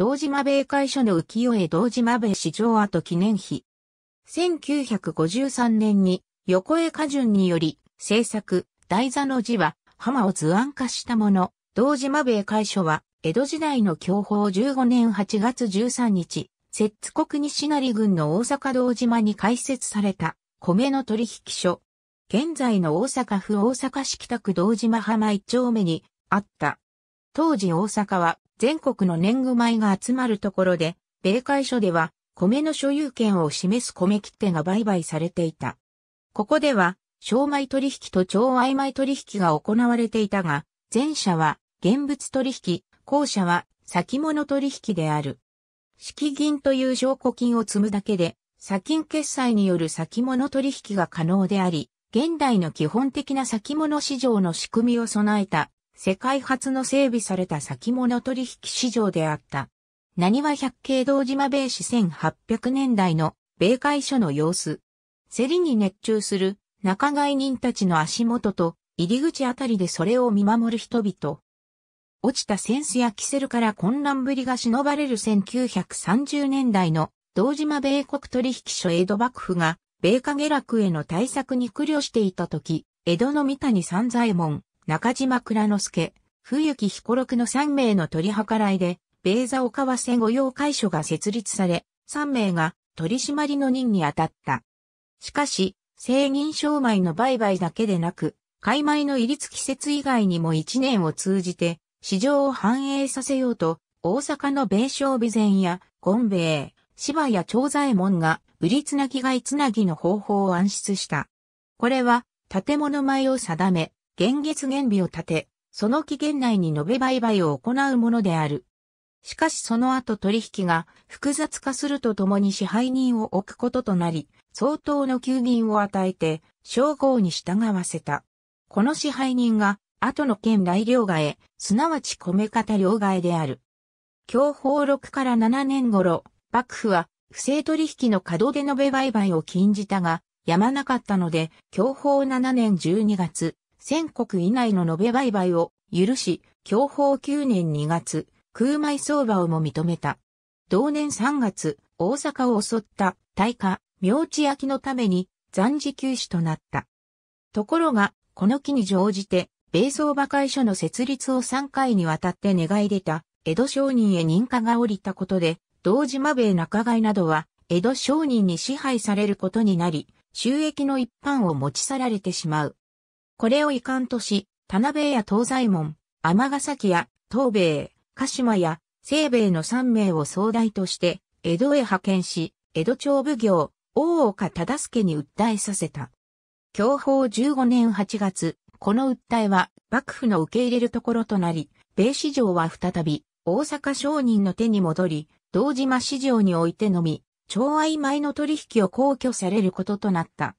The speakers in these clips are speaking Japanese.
堂島米会所の浮世絵堂島米市場跡記念碑。1953年に横江家順により制作、台座の字は浜を図案化したもの。堂島米会所は江戸時代の教法15年8月13日、摂津国西成郡の大阪堂島に開設された米の取引所。現在の大阪府大阪市北区堂島浜一丁目にあった。当時大阪は全国の年貢米が集まるところで、米会所では、米の所有権を示す米切手が売買されていた。ここでは、商米取引と超曖昧取引が行われていたが、前者は現物取引、後者は先物取引である。敷金という証拠金を積むだけで、先金決済による先物取引が可能であり、現代の基本的な先物市場の仕組みを備えた世界初の整備された先物取引市場であった。何は百景堂島米市1800年代の米会所の様子。競りに熱中する仲買人たちの足元と入り口あたりでそれを見守る人々。落ちたセンスやキセルから混乱ぶりが忍ばれる1930年代の道島米国取引所江戸幕府が米下下落への対策に苦慮していた時、江戸の三谷三左衛門、中島倉之助、冬木彦六の3名の取り計らいで、米座岡川戦御用会所が設立され、3名が取締りの任に当たった。しかし、聖銀商米の売買だけでなく、買米の入り付季節以外にも1年を通じて、市場を反映させようと、大阪の米商備前や、権米、芝や長左衛門が、売りつなぎ買いつなぎの方法を暗出した。これは、建物前を定め、現月原日を立て、その期限内に延べ売買を行うものである。しかしその後取引が複雑化するとともに支配人を置くこととなり、相当の休眠を与えて、称号に従わせた。この支配人が、後の県来両替、すなわち米方両替である。教法6から7年頃、幕府は不正取引の働で延べ売買を禁じたが、やまなかったので、教法7年12月、1国以内の延べ売買を許し、享保9年2月、空米相場をも認めた。同年3月、大阪を襲った大火、明治焼のために暫時休止となった。ところが、この機に乗じて、米相場会所の設立を3回にわたって願い出た、江戸商人へ認可が下りたことで、同島米仲買などは、江戸商人に支配されることになり、収益の一般を持ち去られてしまう。これを遺憾とし、田辺や東西門、天崎や東米、鹿島や西米の三名を総大として、江戸へ派遣し、江戸町奉行、大岡忠助に訴えさせた。享保15年8月、この訴えは幕府の受け入れるところとなり、米市場は再び大阪商人の手に戻り、道島市場においてのみ、町曖昧の取引を公挙されることとなった。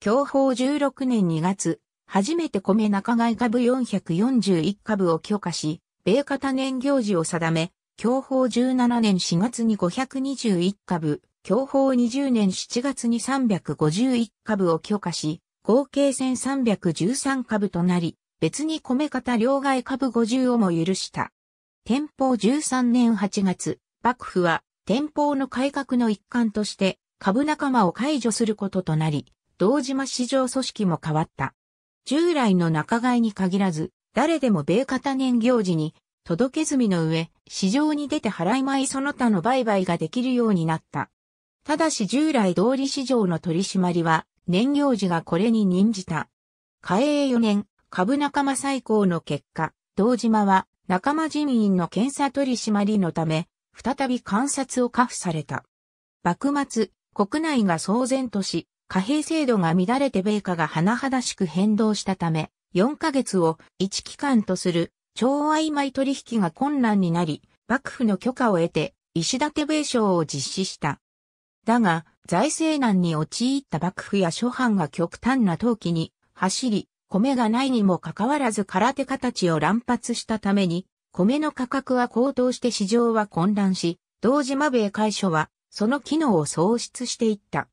享保16年2月、初めて米中外株441株を許可し、米型年行事を定め、享保17年4月に521株、享保20年7月に351株を許可し、合計1313株となり、別に米型両替株50をも許した。天保13年8月、幕府は天保の改革の一環として株仲間を解除することとなり、同島市場組織も変わった。従来の仲買に限らず、誰でも米型年行事に、届け済みの上、市場に出て払いい、その他の売買ができるようになった。ただし従来通り市場の取り締まりは、年行事がこれに任じた。嘉永4年、株仲間最高の結果、道島は仲間人員の検査取り締まりのため、再び観察を下付された。幕末、国内が騒然とし、貨幣制度が乱れて米価が甚だしく変動したため、4ヶ月を1期間とする超曖昧取引が困難になり、幕府の許可を得て、石立米商を実施した。だが、財政難に陥った幕府や諸藩が極端な陶器に走り、米がないにもかかわらず空手形を乱発したために、米の価格は高騰して市場は混乱し、同時米会所はその機能を喪失していった。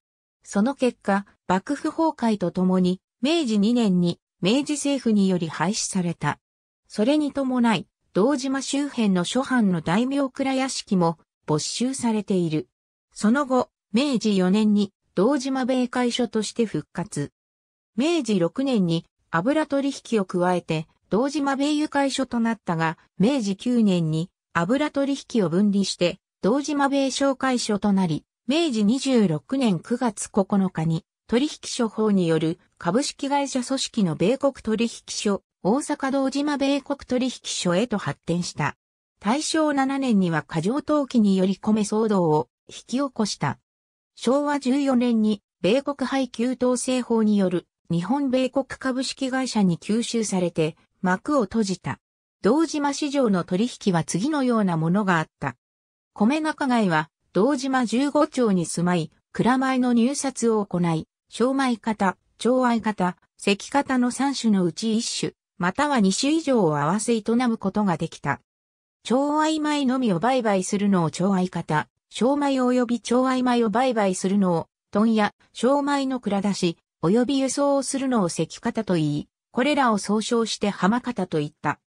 その結果、幕府崩壊とともに、明治2年に明治政府により廃止された。それに伴い、道島周辺の諸藩の大名倉屋敷も没収されている。その後、明治4年に道島米会所として復活。明治6年に油取引を加えて、道島米油会所となったが、明治9年に油取引を分離して、道島米商会所となり、明治26年9月9日に取引所法による株式会社組織の米国取引所、大阪堂島米国取引所へと発展した。大正7年には過剰投機により米騒動を引き起こした。昭和14年に米国配給統制法による日本米国株式会社に吸収されて幕を閉じた。堂島市場の取引は次のようなものがあった。米仲買は道島十五町に住まい、蔵前の入札を行い、小米型、町愛型、石型の3種のうち1種、または2種以上を合わせ営むことができた。町愛米のみを売買するのを町愛型、小米及び町愛米を売買するのを、問屋、小米の蔵出し、及び輸送をするのを石型と言い、これらを総称して浜型と言った。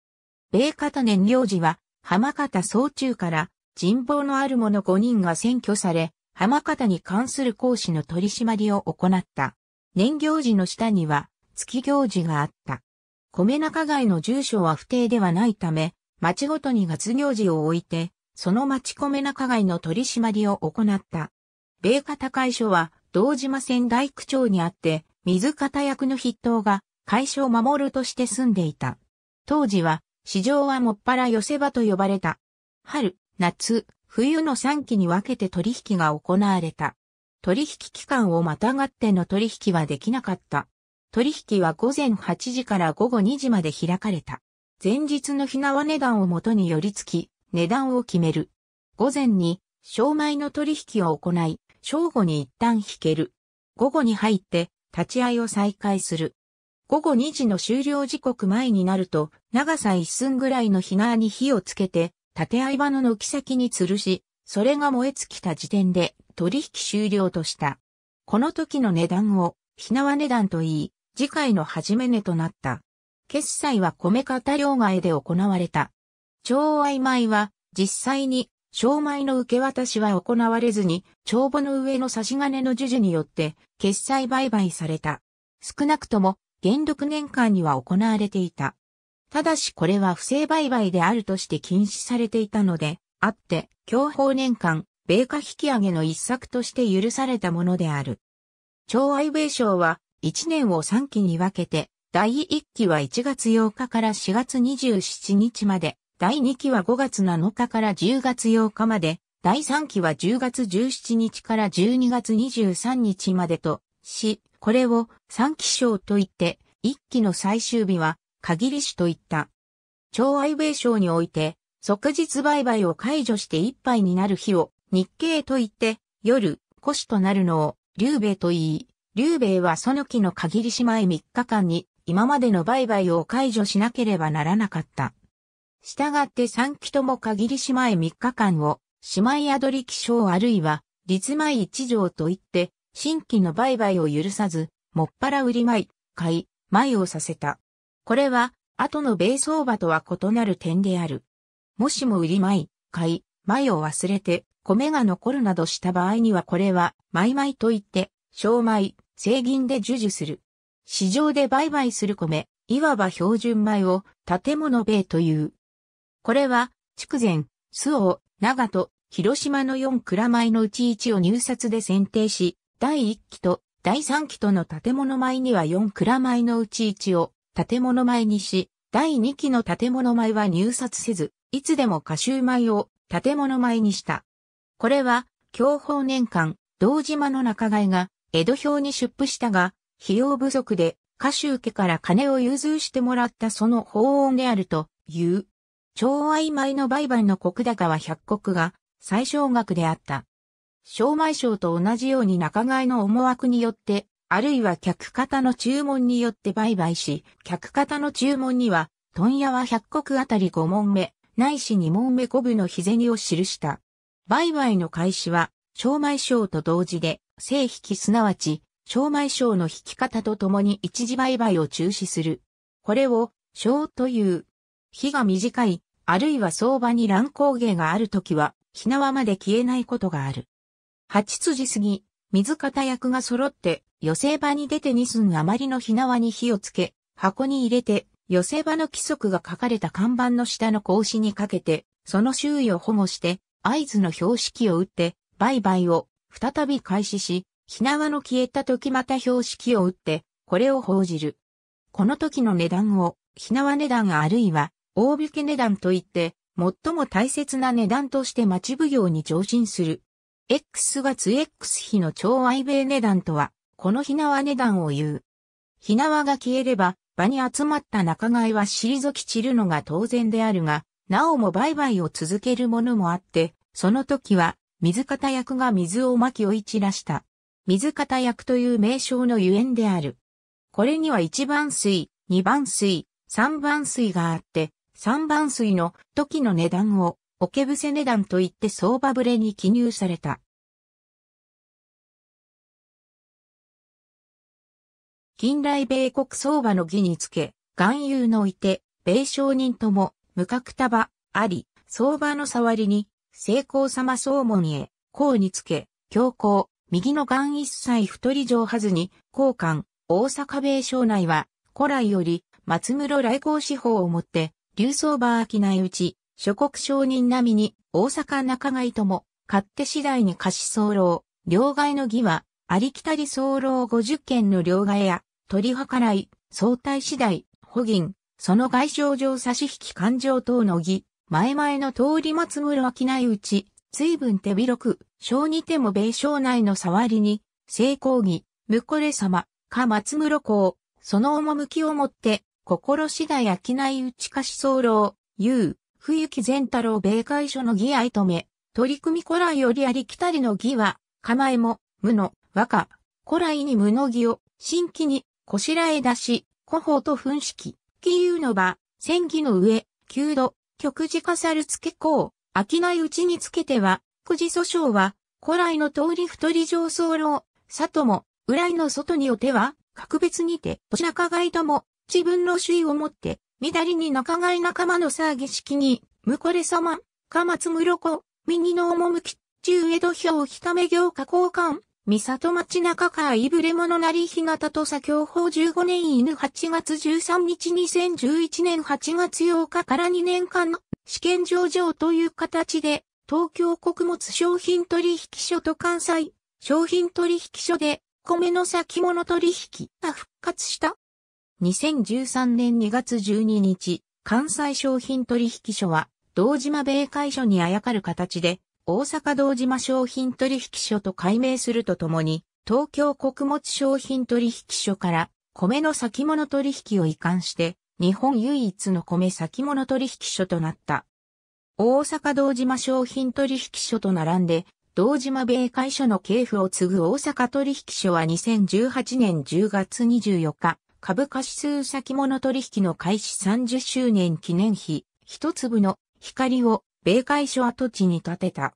米型燃料時は、浜型総中から、人望のある者5人が選挙され、浜方に関する講師の取り締まりを行った。年行事の下には、月行事があった。米中街の住所は不定ではないため、町ごとに月行事を置いて、その町米中街の取り締まりを行った。米方会所は、道島線大区長にあって、水方役の筆頭が、会所を守るとして住んでいた。当時は、市場はもっぱら寄せ場と呼ばれた。春、夏、冬の3期に分けて取引が行われた。取引期間をまたがっての取引はできなかった。取引は午前8時から午後2時まで開かれた。前日のひなわ値段をもとに寄り付き、値段を決める。午前に、商米の取引を行い、正午に一旦引ける。午後に入って、立ち会いを再開する。午後2時の終了時刻前になると、長さ1寸ぐらいのひなに火をつけて、縦合場の軒先に吊るし、それが燃え尽きた時点で取引終了とした。この時の値段を、ひなわ値段と言い、次回の始め値となった。決済は米方両替で行われた。超曖昧は、実際に、商米の受け渡しは行われずに、帳簿の上の差し金の授受によって、決済売買された。少なくとも、元禄年間には行われていた。ただしこれは不正売買であるとして禁止されていたので、あって、強保年間、米価引き上げの一策として許されたものである。超愛米賞は、1年を3期に分けて、第1期は1月8日から4月27日まで、第2期は5月7日から10月8日まで、第3期は10月17日から12月23日までとし、これを3期賞といって、1期の最終日は限りしといった。超愛米賞において、即日売買を解除して一杯になる日を日経と言って、夜、古紙となるのを、劉米と言い、劉米はその期の限りし前3日間に、今までの売買を解除しなければならなかった。したがって3期とも限りし前3日間を、姉妹宿り気象あるいは、立前一条と言って、新規の売買を許さず、もっぱら売り買い、買い、前をさせた。これは、後の米相場とは異なる点である。もしも売り米、買い、米を忘れて、米が残るなどした場合にはこれは、米米といって、小米、正銀で授受する。市場で売買する米、いわば標準米を建物米という。これは、筑前、須尾、長門、広島の4蔵米のうち1を入札で選定し、第1期と第3期との建物米には4蔵米のうち1を建物前にし、第2期の建物前は入札せず、いつでも歌集前を建物前にした。これは、享保年間、道島の中買が、江戸表に出布したが、費用不足で、歌集家から金を融通してもらったその法案であるという。超曖昧の売買の国高は100国が最小額であった。商売賞と同じように中買の思惑によってあるいは客方の注文によって売買し、客方の注文には、問屋は100国あたり5問目、ないし2問目5部の日銭を記した。売買の開始は、商売省と同時で、正引きすなわち、商売省の引き方とともに一時売買を中止する。これを、賞という。日が短い、あるいは相場に乱高下があるときは、火縄まで消えないことがある。八辻過ぎ、水方役が揃って、寄せ場に出て2寸余りの火縄に火をつけ、箱に入れて、寄せ場の規則が書かれた看板の下の格子にかけて、その周囲を保護して、合図の標識を打って、売買を再び開始し、火縄の消えた時また標識を打って、これを報じる。この時の値段を、火縄値段あるいは、大引け値段といって、最も大切な値段として町奉行に上申する。X 月 X 比の超愛米値段とは、このひなわ値段を言う。ひなわが消えれば、場に集まった仲買は退き散るのが当然であるが、なおも売買を続けるものもあって、その時は、水方役が水を巻き追い散らした。水方役という名称のゆえんである。これには一番水、二番水、三番水があって、三番水の時の値段をポケブセ値段といって相場ブレに記入された。近来米国相場の義につけ、含有のいて、米商人とも、無格束、あり、相場の触りに、成功様相門へ、うにつけ、強行、右の眼一切太り上はずに、交換、大阪米商内は、古来より、松室来航司法をもって、流相場商いうち、諸国商人並みに、大阪中街とも、勝手次第に貸し候、両替の儀は、ありきたり候50件の両替や、取り計らい、相対次第、保銀、その外省上差し引き勘定等の儀、前々の通り松室ないうち、随分手広く、小にても米省内の触りに、成功儀、むこれ様、か松室公、その趣をもって、心次第ないうち貸し候、言う、冬木善太郎米会所の義愛とめ、取り組み古来よりありきたりの義は、構えも、無の、和歌、古来に無の義を、新規に、こしらえ出し、古法と噴式、義勇の場、戦義の上、旧度、極字かさるつけこう、飽きないうちにつけては、くじ訴訟は、古来の通り太り上層楼、里も、裏井の外におては、格別にて、年中がいとも、自分の主意をもって、みだりに仲買仲間の騒ぎ式に、むこれ様、かまつむろこ、右のおもむき、中江戸表ひため行下交換、三里町中川いぶれのなり日向とさ教法15年犬8月13日2011年8月8日から2年間の試験上場という形で、東京穀物商品取引所と関西商品取引所で米の先物取引が復活した。2013年2月12日、関西商品取引所は、道島米会所にあやかる形で、大阪道島商品取引所と改名するとともに、東京穀物商品取引所から、米の先物取引を移管して、日本唯一の米先物取引所となった。大阪道島商品取引所と並んで、道島米会所の系譜を継ぐ大阪取引所は2018年10月24日、株価指数先物取引の開始30周年記念碑、一粒の光を米会所跡地に建てた。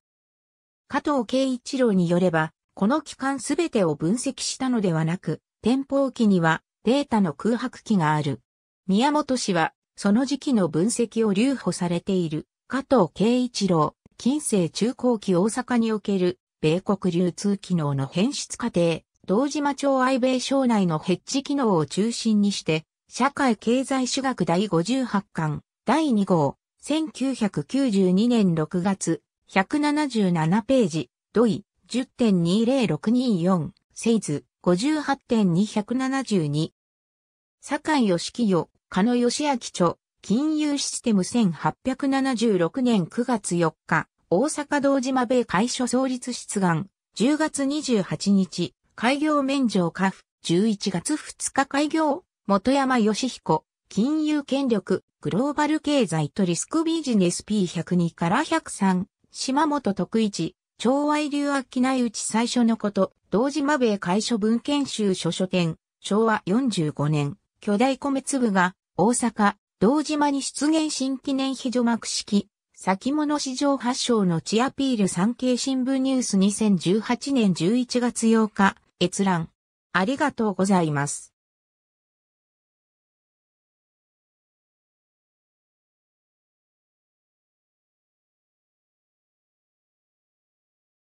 加藤慶一郎によれば、この期間すべてを分析したのではなく、店舗期にはデータの空白期がある。宮本氏は、その時期の分析を留保されている、加藤慶一郎、近世中高期大阪における、米国流通機能の変質過程、道島町愛米省内のヘッジ機能を中心にして、社会経済史学第58巻、第2号、1992年6月、177ページ、土井、10.20624、セイズ、58.272。井義清、加野義明著、金融システム1876年9月4日、大阪道島米会所創立出願、10月28日、開業免を下府、11月2日開業、元山義彦、金融権力、グローバル経済とリスクビジネス P102 から103、島本徳一、長愛流秋内内最初のこと、同時米会所文献集書書店、昭和45年、巨大米粒が、大阪、道島に出現新記念秘書幕式、先物市場発祥の地アピール産経新聞ニュース2018年11月8日、閲覧。ありがとうございます。